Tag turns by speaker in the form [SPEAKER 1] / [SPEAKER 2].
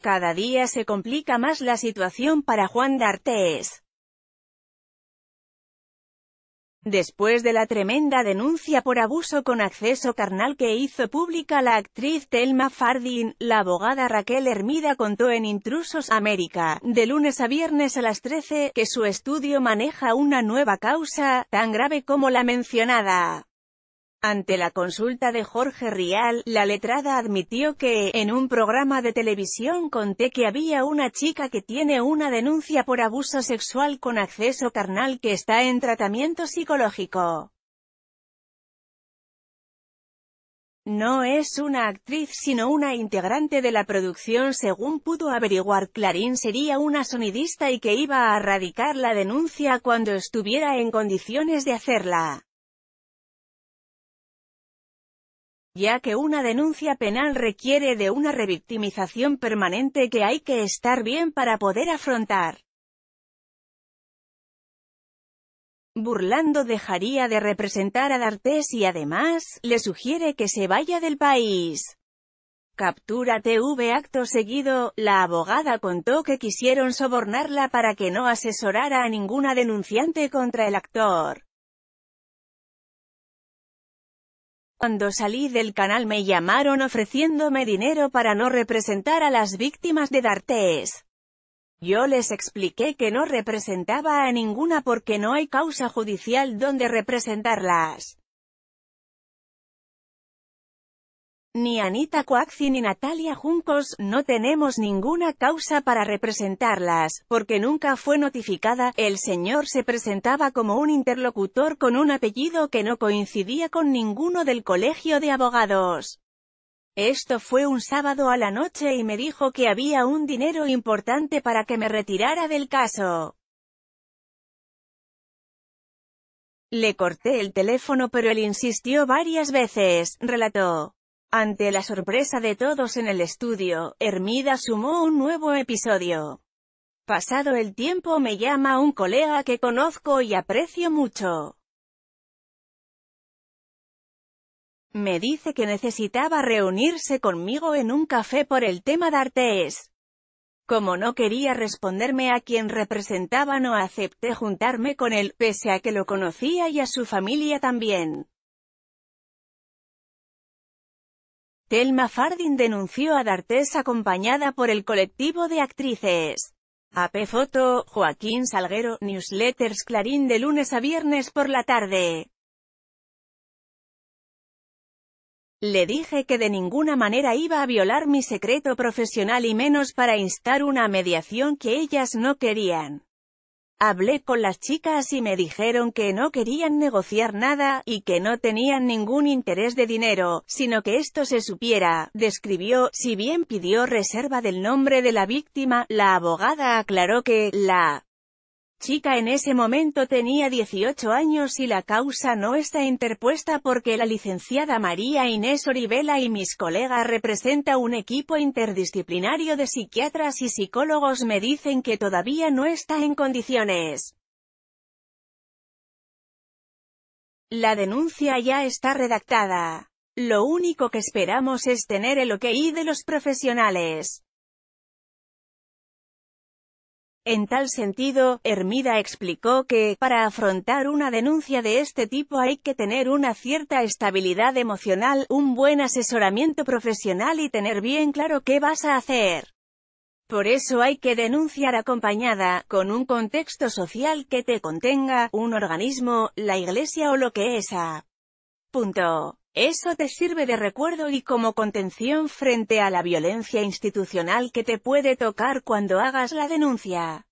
[SPEAKER 1] Cada día se complica más la situación para Juan d'Artes. Después de la tremenda denuncia por abuso con acceso carnal que hizo pública la actriz Thelma Fardin, la abogada Raquel Hermida contó en Intrusos América, de lunes a viernes a las 13, que su estudio maneja una nueva causa, tan grave como la mencionada. Ante la consulta de Jorge Rial, la letrada admitió que, en un programa de televisión conté que había una chica que tiene una denuncia por abuso sexual con acceso carnal que está en tratamiento psicológico. No es una actriz sino una integrante de la producción según pudo averiguar Clarín sería una sonidista y que iba a erradicar la denuncia cuando estuviera en condiciones de hacerla. ya que una denuncia penal requiere de una revictimización permanente que hay que estar bien para poder afrontar. Burlando dejaría de representar a D'Artés y además, le sugiere que se vaya del país. Captura TV acto seguido, la abogada contó que quisieron sobornarla para que no asesorara a ninguna denunciante contra el actor. Cuando salí del canal me llamaron ofreciéndome dinero para no representar a las víctimas de D'Artes. Yo les expliqué que no representaba a ninguna porque no hay causa judicial donde representarlas. Ni Anita Coaxi ni Natalia Juncos, no tenemos ninguna causa para representarlas, porque nunca fue notificada, el señor se presentaba como un interlocutor con un apellido que no coincidía con ninguno del colegio de abogados. Esto fue un sábado a la noche y me dijo que había un dinero importante para que me retirara del caso. Le corté el teléfono pero él insistió varias veces, relató. Ante la sorpresa de todos en el estudio, Hermida sumó un nuevo episodio. Pasado el tiempo me llama un colega que conozco y aprecio mucho. Me dice que necesitaba reunirse conmigo en un café por el tema de Artes. Como no quería responderme a quien representaba no acepté juntarme con él, pese a que lo conocía y a su familia también. Thelma Fardin denunció a D'Artes acompañada por el colectivo de actrices. AP Foto, Joaquín Salguero, Newsletters Clarín de lunes a viernes por la tarde. Le dije que de ninguna manera iba a violar mi secreto profesional y menos para instar una mediación que ellas no querían. Hablé con las chicas y me dijeron que no querían negociar nada, y que no tenían ningún interés de dinero, sino que esto se supiera, describió, si bien pidió reserva del nombre de la víctima, la abogada aclaró que, la chica en ese momento tenía 18 años y la causa no está interpuesta porque la licenciada María Inés Orivela y mis colegas representa un equipo interdisciplinario de psiquiatras y psicólogos me dicen que todavía no está en condiciones. La denuncia ya está redactada. Lo único que esperamos es tener el ok de los profesionales. En tal sentido, Hermida explicó que, para afrontar una denuncia de este tipo hay que tener una cierta estabilidad emocional, un buen asesoramiento profesional y tener bien claro qué vas a hacer. Por eso hay que denunciar acompañada, con un contexto social que te contenga, un organismo, la iglesia o lo que es Punto. Eso te sirve de recuerdo y como contención frente a la violencia institucional que te puede tocar cuando hagas la denuncia.